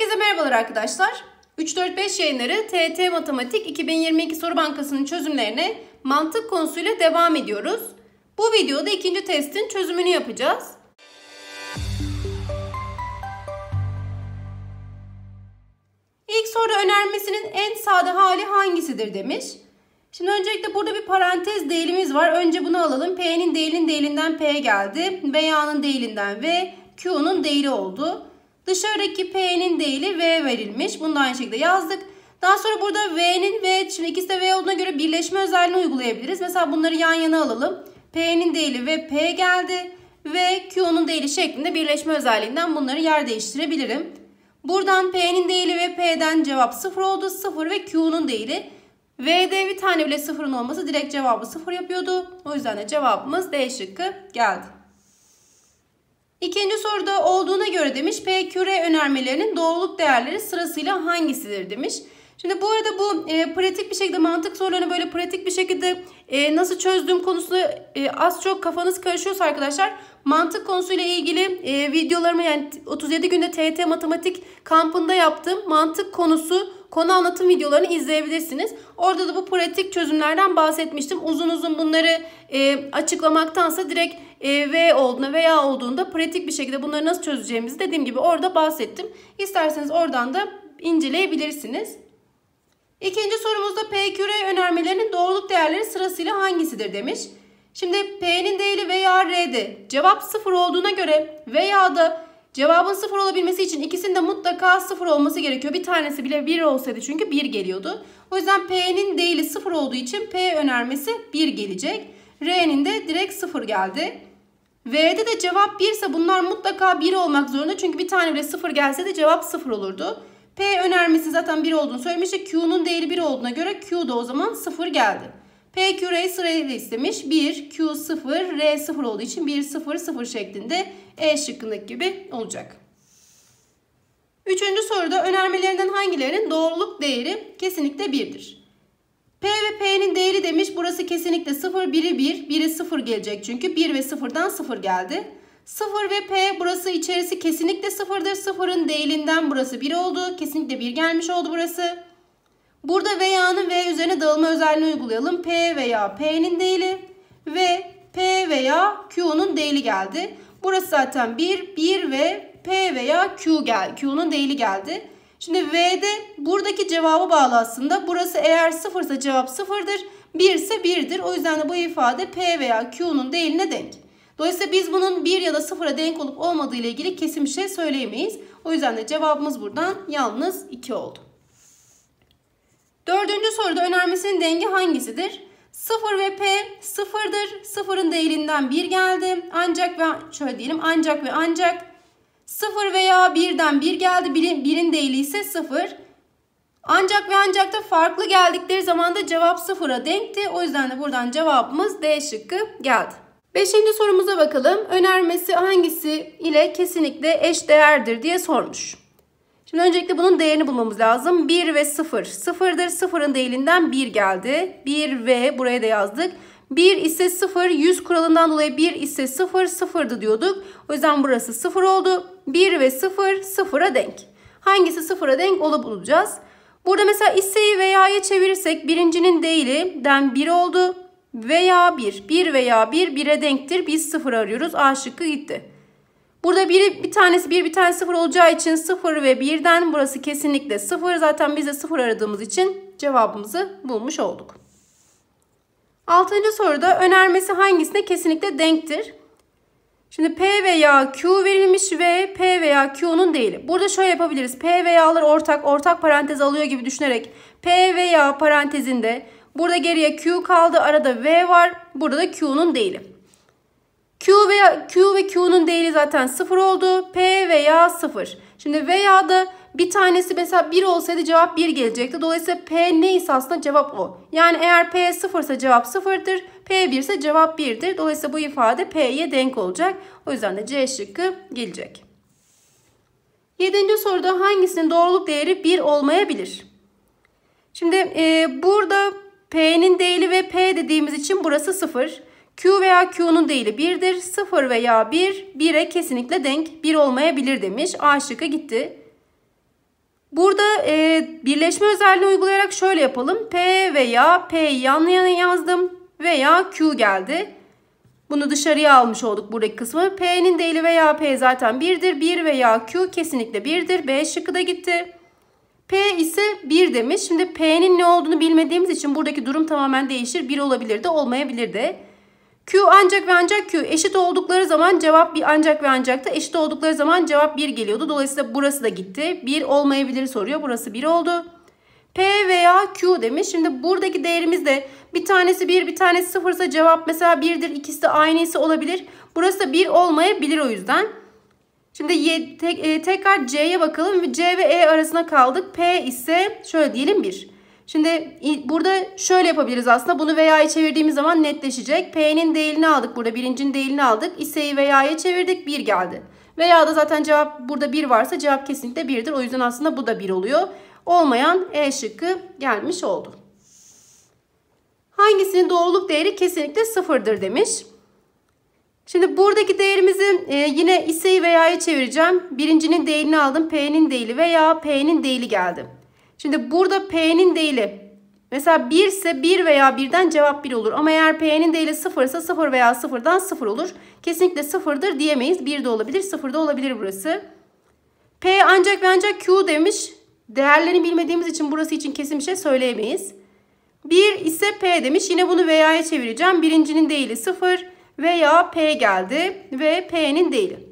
Herkese merhabalar arkadaşlar. 3-4-5 yayınları TET Matematik 2022 Soru Bankası'nın çözümlerine mantık konusuyla devam ediyoruz. Bu videoda ikinci testin çözümünü yapacağız. İlk soru önermesinin en sade hali hangisidir demiş. Şimdi öncelikle burada bir parantez değilimiz var. Önce bunu alalım. P'nin değilin değilinden P geldi. V'nin değilinden V, Q'nun değili oldu. Dışarıdaki P'nin değili V verilmiş. Bunu da aynı şekilde yazdık. Daha sonra burada V'nin ve şimdi ikisi de V olduğuna göre birleşme özelliğini uygulayabiliriz. Mesela bunları yan yana alalım. P'nin değili ve P geldi. Ve Q'nun değili şeklinde birleşme özelliğinden bunları yer değiştirebilirim. Buradan P'nin değili ve P'den cevap 0 oldu. 0 ve Q'nun değili. V'de bir tane bile sıfırın olması direkt cevabı 0 yapıyordu. O yüzden de cevabımız D şıkkı geldi. İkinci soruda olduğuna göre demiş PQR önermelerinin doğruluk değerleri sırasıyla hangisidir demiş. Şimdi bu arada bu e, pratik bir şekilde mantık sorularını böyle pratik bir şekilde e, nasıl çözdüğüm konusunda e, az çok kafanız karışıyorsa arkadaşlar mantık konusuyla ilgili e, videolarımı yani 37 günde TET matematik kampında yaptığım mantık konusu konu anlatım videolarını izleyebilirsiniz. Orada da bu pratik çözümlerden bahsetmiştim. Uzun uzun bunları e, açıklamaktansa direkt e, V olduğunda veya olduğunda pratik bir şekilde bunları nasıl çözeceğimizi dediğim gibi orada bahsettim. İsterseniz oradan da inceleyebilirsiniz. İkinci sorumuzda PQR önermelerinin doğruluk değerleri sırasıyla hangisidir demiş. Şimdi P'nin değeri veya R'de cevap 0 olduğuna göre veya da cevabın 0 olabilmesi için ikisinin de mutlaka 0 olması gerekiyor. Bir tanesi bile 1 olsaydı çünkü 1 geliyordu. O yüzden P'nin değeri 0 olduğu için P önermesi 1 gelecek. R'nin de direkt 0 geldi. V'de de cevap 1 ise bunlar mutlaka 1 olmak zorunda. Çünkü bir tane bile 0 gelse de cevap 0 olurdu. P önermesi zaten 1 olduğunu söylemiştik. Q'nun değeri 1 olduğuna göre Q da o zaman 0 geldi. P, Q, R sırayla istemiş. 1, Q 0, R 0 olduğu için 1, 0, 0 şeklinde E şıkkındaki gibi olacak. Üçüncü soruda önermelerinden hangilerinin doğruluk değeri kesinlikle 1'dir? P ve P'nin değeri demiş. Burası kesinlikle 0, 1'i 1, 1'i 0 gelecek çünkü 1 ve 0'dan 0 geldi. 0 ve P burası içerisi kesinlikle 0'dır. 0'ın değilinden burası 1 oldu. Kesinlikle 1 gelmiş oldu burası. Burada veya'nın V üzerine dağılma özelliğini uygulayalım. P veya P'nin değili ve P veya Q'nun değili geldi. Burası zaten 1, 1 ve P veya Q gel, Q'nun değili geldi. Şimdi V'de buradaki cevabı bağlı aslında. Burası eğer 0 ise cevap 0'dır. 1 ise 1'dir. O yüzden de bu ifade P veya Q'nun değiline denk. Dolayısıyla biz bunun 1 ya da 0'a denk olup olmadığı ile ilgili kesin bir şey söyleyemeyiz. O yüzden de cevabımız buradan yalnız 2 oldu. Dördüncü soruda önermesinin denge hangisidir? 0 ve P 0'dır. 0'ın değerinden 1 geldi. Ancak ve şöyle diyelim ancak ve ancak 0 veya 1'den 1 geldi. 1'in değeri ise 0. Ancak ve ancak da farklı geldikleri zaman da cevap 0'a denkti. O yüzden de buradan cevabımız D şıkkı geldi. Beşinci sorumuza bakalım. Önermesi hangisi ile kesinlikle eş değerdir diye sormuş. Şimdi öncelikle bunun değerini bulmamız lazım. 1 ve 0. 0'dır. 0'ın değilinden 1 geldi. 1 ve buraya da yazdık. 1 ise 0. 100 kuralından dolayı 1 ise 0. 0'dı diyorduk. O yüzden burası 0 oldu. 1 ve 0 0'a denk. Hangisi 0'a denk olup bulacağız. Burada mesela iseyi veya'ya çevirirsek birincinin değili den 1 oldu veya 1. 1 veya 1 1'e denktir. Biz 0 arıyoruz. A şıkkı gitti. Burada biri, bir tanesi 1 bir tanesi 0 olacağı için 0 ve 1'den burası kesinlikle 0. Zaten biz de 0 aradığımız için cevabımızı bulmuş olduk. 6. soruda önermesi hangisine kesinlikle denktir? Şimdi P veya Q verilmiş ve P veya Q'nun değili. Burada şöyle yapabiliriz. P veya'lar ortak, ortak parantez alıyor gibi düşünerek P veya parantezinde Burada geriye Q kaldı. Arada V var. Burada da Q'nun değili. Q veya Q ve Q'nun değili zaten 0 oldu. P veya 0. Şimdi veya da bir tanesi mesela 1 olsaydı cevap 1 gelecekti. Dolayısıyla P neyse aslında cevap o. Yani eğer P 0 ise cevap 0'dır. P 1 ise cevap 1'dir. Dolayısıyla bu ifade P'ye denk olacak. O yüzden de C şıkkı gelecek. 7. soruda hangisinin doğruluk değeri 1 olmayabilir? Şimdi e, burada P'nin değili ve P dediğimiz için burası 0. Q veya Q'nun değili 1'dir. 0 veya 1, 1'e kesinlikle denk 1 olmayabilir demiş. A şıkkı gitti. Burada e, birleşme özelliğini uygulayarak şöyle yapalım. P veya P'yi yan yana yazdım veya Q geldi. Bunu dışarıya almış olduk buradaki kısmı. P'nin değili veya P zaten 1'dir. 1 veya Q kesinlikle 1'dir. B şıkkı da gitti. P ise 1 demiş. Şimdi P'nin ne olduğunu bilmediğimiz için buradaki durum tamamen değişir. 1 olabilir de olmayabilir de. Q ancak ve ancak Q eşit oldukları zaman cevap bir ancak ve ancak da eşit oldukları zaman cevap 1 geliyordu. Dolayısıyla burası da gitti. 1 olmayabilir soruyor. Burası 1 oldu. P veya Q demiş. Şimdi buradaki değerimiz de bir tanesi 1 bir tanesi 0 ise cevap mesela 1'dir. İkisi de aynı ise olabilir. Burası da 1 olmayabilir o yüzden. Şimdi y, tek, e, tekrar C'ye bakalım. C ve E arasında kaldık. P ise şöyle diyelim 1. Şimdi burada şöyle yapabiliriz aslında. Bunu veya'ya çevirdiğimiz zaman netleşecek. P'nin değilini aldık burada. Birincinin değilini aldık. İse'yi veya'ya çevirdik. 1 geldi. Veya da zaten cevap burada 1 varsa cevap kesinlikle 1'dir. O yüzden aslında bu da 1 oluyor. Olmayan E şıkkı gelmiş oldu. Hangisinin doğruluk değeri kesinlikle sıfırdır demiş. Şimdi buradaki değerimizi e, yine iseyi veya'ya çevireceğim. Birincinin değilini aldım. P'nin değili veya P'nin değili geldi. Şimdi burada P'nin değili. Mesela 1 ise 1 veya 1'den cevap 1 olur. Ama eğer P'nin değili 0 ise 0 veya 0'dan 0 olur. Kesinlikle 0'dır diyemeyiz. 1 de olabilir 0 da olabilir burası. P ancak ve ancak Q demiş. Değerlerini bilmediğimiz için burası için kesin bir şey söyleyemeyiz. 1 ise P demiş. Yine bunu veya'ya çevireceğim. Birincinin değili 0 veya P geldi ve P'nin değili.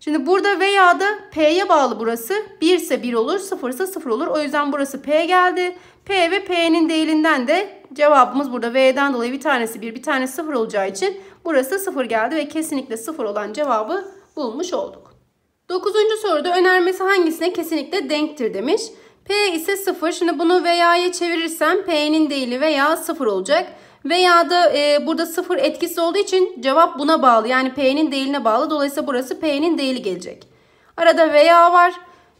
Şimdi burada veya da P'ye bağlı burası. 1 ise 1 olur, 0 ise 0 olur. O yüzden burası P geldi. P ve P'nin değilinden de cevabımız burada V'den dolayı bir tanesi 1, bir tanesi 0 olacağı için burası 0 geldi ve kesinlikle 0 olan cevabı bulmuş olduk. 9. soruda önermesi hangisine kesinlikle denktir demiş. P ise 0. Şimdi bunu veya'ya çevirirsem P'nin değili veya 0 olacak. Veya da e, burada sıfır etkisi olduğu için cevap buna bağlı. Yani P'nin değiline bağlı. Dolayısıyla burası P'nin değili gelecek. Arada veya var.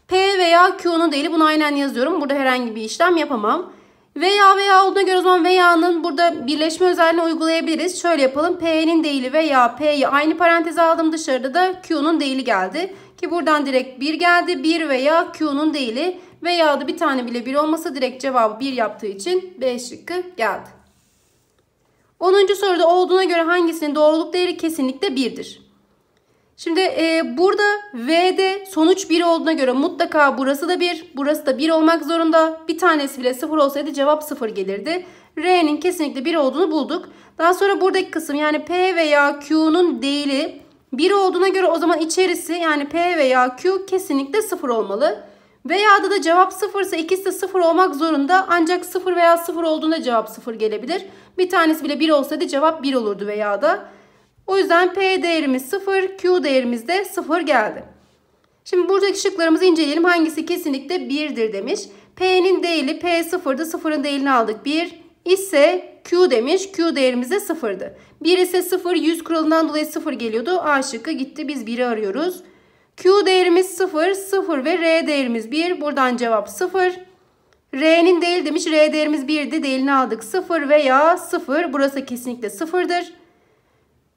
P veya Q'nun değili bunu aynen yazıyorum. Burada herhangi bir işlem yapamam. Veya veya olduğuna göre o zaman veya'nın burada birleşme özelliğini uygulayabiliriz. Şöyle yapalım. P'nin değili veya P'yi aynı paranteze aldım. Dışarıda da Q'nun değili geldi. Ki buradan direkt 1 geldi. 1 veya Q'nun değili veya da bir tane bile 1 olmasa direkt cevabı 1 yaptığı için B şıkkı geldi. 10. soruda olduğuna göre hangisinin doğruluk değeri kesinlikle 1'dir. Şimdi e, burada V'de sonuç 1 olduğuna göre mutlaka burası da 1, burası da 1 olmak zorunda. Bir tanesi bile 0 olsaydı cevap 0 gelirdi. R'nin kesinlikle 1 olduğunu bulduk. Daha sonra buradaki kısım yani P veya Q'nun değeri 1 olduğuna göre o zaman içerisi yani P veya Q kesinlikle 0 olmalı. Veya da, da cevap 0 ise ikisi de 0 olmak zorunda ancak 0 veya 0 olduğunda cevap 0 gelebilir. Bir tanesi bile 1 olsaydı cevap 1 olurdu veya da. O yüzden P değerimiz 0, Q değerimiz de 0 geldi. Şimdi buradaki şıklarımızı inceleyelim. Hangisi kesinlikle 1'dir demiş. P'nin değili, P 0'dı. 0'ın değilini aldık. 1 ise Q demiş. Q değerimiz de 0'dı. 1 ise 0. 100 kuralından dolayı 0 geliyordu. A şıkkı gitti. Biz 1'i arıyoruz. Q değerimiz 0, 0 ve R değerimiz 1. Buradan cevap 0. R'nin değil demiş. R değerimiz 1'di. Değerini aldık. 0 veya 0. Burası kesinlikle 0'dır.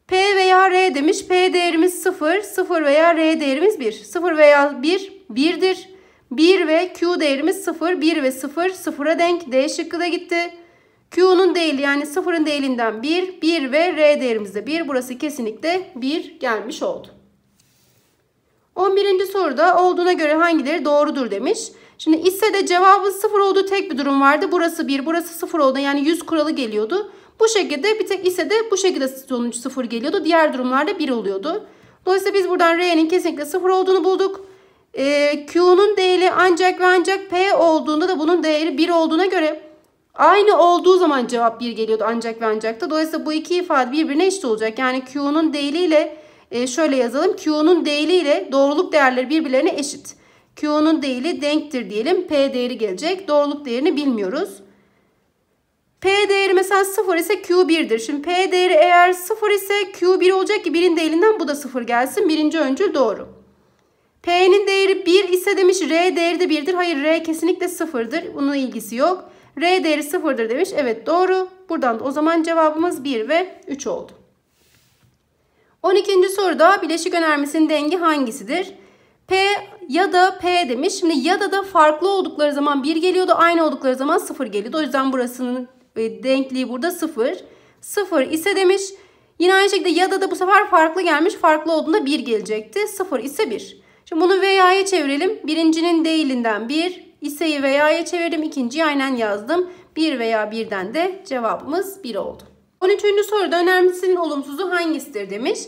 P veya R demiş. P değerimiz 0. 0 veya R değerimiz 1. 0 veya 1 1'dir. 1 ve Q değerimiz 0. 1 ve 0 0'a denk. D şıkkı da gitti. Q'nun değil, yani 0'ın değerinden 1. 1 ve R değerimiz de 1. Burası kesinlikle 1 gelmiş oldu. 11. soruda olduğuna göre hangileri doğrudur demiş. Şimdi ise de cevabın sıfır olduğu tek bir durum vardı. Burası bir, burası sıfır oldu. Yani 100 kuralı geliyordu. Bu şekilde bir tek ise de bu şekilde sonuç sıfır geliyordu. Diğer durumlarda bir oluyordu. Dolayısıyla biz buradan R'nin kesinlikle sıfır olduğunu bulduk. E, Q'nun değeri ancak ve ancak P olduğunda da bunun değeri 1 olduğuna göre aynı olduğu zaman cevap 1 geliyordu ancak ve ancak da. Dolayısıyla bu iki ifade birbirine eşit olacak. Yani Q'nun değeriyle e, şöyle yazalım. Q'nun değeriyle doğruluk değerleri birbirlerine eşit. Q'nun değili denktir diyelim. P değeri gelecek. Doğruluk değerini bilmiyoruz. P değeri mesela 0 ise Q1'dir. Şimdi P değeri eğer 0 ise Q1 olacak ki birin değilinden bu da 0 gelsin. Birinci öncül doğru. P'nin değeri 1 ise demiş R değeri de 1'dir. Hayır R kesinlikle 0'dır. Bunun ilgisi yok. R değeri 0'dır demiş. Evet doğru. Buradan da o zaman cevabımız 1 ve 3 oldu. 12. soruda bileşik önermesinin denge hangisidir? P ya da P demiş. Şimdi ya da da farklı oldukları zaman 1 geliyordu. Aynı oldukları zaman 0 geliyordu. O yüzden burasının e, denkliği burada 0. 0 ise demiş. Yine aynı şekilde ya da da bu sefer farklı gelmiş. Farklı olduğunda 1 gelecekti. 0 ise 1. Şimdi bunu veya'ya çevirelim. Birincinin değilinden 1. İse'yi veya'ya çevirdim. İkinciyi aynen yazdım. 1 veya 1'den de cevabımız 1 oldu. 13. soruda önermesinin olumsuzu hangisidir demiş.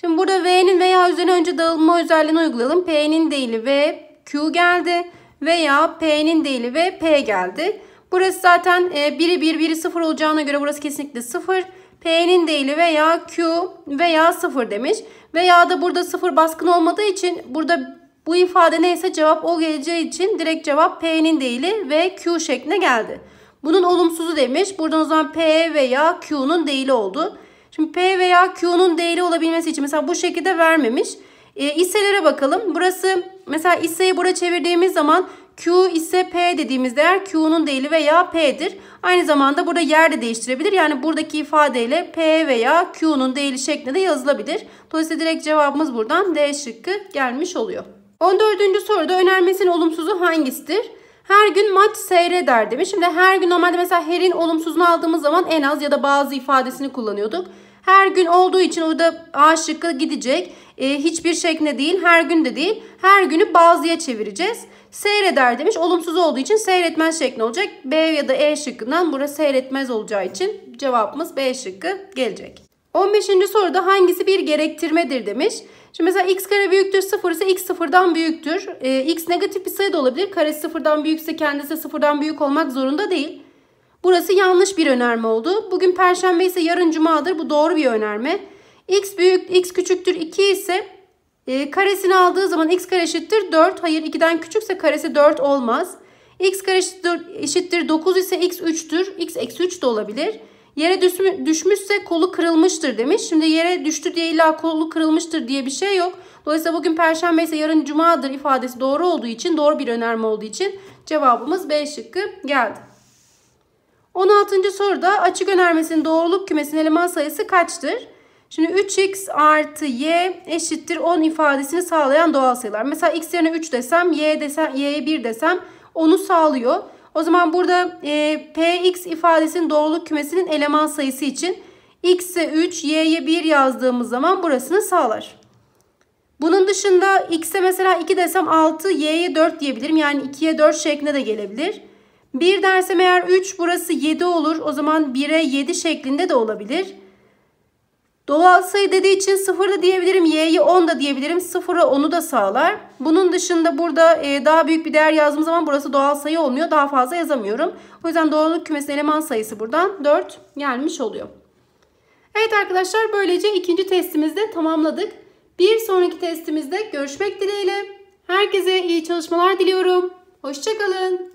Şimdi burada V'nin veya üzerine önce dağılma özelliğini uygulayalım. P'nin değili V, Q geldi veya P'nin değili V, P geldi. Burası zaten 1'i 1, 1'i 0 olacağına göre burası kesinlikle 0. P'nin değili veya Q veya 0 demiş. Veya da burada 0 baskın olmadığı için burada bu ifade neyse cevap o geleceği için direkt cevap P'nin değili ve Q şeklinde geldi. Bunun olumsuzu demiş. Buradan o zaman P veya Q'nun değili oldu. Şimdi P veya Q'nun değeri olabilmesi için mesela bu şekilde vermemiş. E, hisselere bakalım. Burası mesela hisseyi buraya çevirdiğimiz zaman Q ise P dediğimiz değer Q'nun değeri veya P'dir. Aynı zamanda burada yer de değiştirebilir. Yani buradaki ifadeyle P veya Q'nun değeri şeklinde de yazılabilir. Dolayısıyla direkt cevabımız buradan D şıkkı gelmiş oluyor. 14. soruda önermesinin olumsuzu hangisidir? Her gün maç seyreder demiş. Şimdi her gün normalde mesela her'in olumsuzunu aldığımız zaman en az ya da bazı ifadesini kullanıyorduk. Her gün olduğu için o da A şıkkı gidecek. E, hiçbir şekne değil, her gün de değil. Her günü bazıya çevireceğiz. Seyreder demiş. Olumsuz olduğu için seyretmez şekli olacak. B ya da E şıkkından burası seyretmez olacağı için cevabımız B şıkkı gelecek. 15. soruda hangisi bir gerektirmedir demiş. Şimdi mesela x kare büyüktür 0 ise x sıfırdan büyüktür. Ee, x negatif bir sayı da olabilir. Karesi sıfırdan büyükse kendisi sıfırdan büyük olmak zorunda değil. Burası yanlış bir önerme oldu. Bugün perşembe ise yarın cumadır. Bu doğru bir önerme. X büyük, x küçüktür 2 ise e, karesini aldığı zaman x kare eşittir 4. Hayır 2'den küçükse karesi 4 olmaz. x kare eşittir 9 ise x 3'tür. x eksi 3 de olabilir. Yere düşmüşse kolu kırılmıştır demiş. Şimdi yere düştü diye illa kolu kırılmıştır diye bir şey yok. Dolayısıyla bugün perşembe ise yarın cumadır ifadesi doğru olduğu için, doğru bir önerme olduğu için cevabımız B şıkkı geldi. 16. soruda açık önermesinin doğruluk kümesinin eleman sayısı kaçtır? Şimdi 3x artı y eşittir 10 ifadesini sağlayan doğal sayılar. Mesela x yerine 3 desem, y desem, y'ye 1 desem onu sağlıyor. O zaman burada e, px ifadesinin doğruluk kümesinin eleman sayısı için x'e 3, y'ye 1 yazdığımız zaman burasını sağlar. Bunun dışında x'e mesela 2 desem 6, y'ye 4 diyebilirim. Yani 2'ye 4 şeklinde de gelebilir. Bir dersem eğer 3 burası 7 olur. O zaman 1'e 7 şeklinde de olabilir. Doğal sayı dediği için 0 da diyebilirim. Y'yi 10 da diyebilirim. 0'a 10'u da sağlar. Bunun dışında burada e, daha büyük bir değer yazdığım zaman burası doğal sayı olmuyor. Daha fazla yazamıyorum. O yüzden doğallılık kümesinin eleman sayısı buradan 4 gelmiş oluyor. Evet arkadaşlar böylece ikinci testimizi de tamamladık. Bir sonraki testimizde görüşmek dileğiyle. Herkese iyi çalışmalar diliyorum. Hoşçakalın.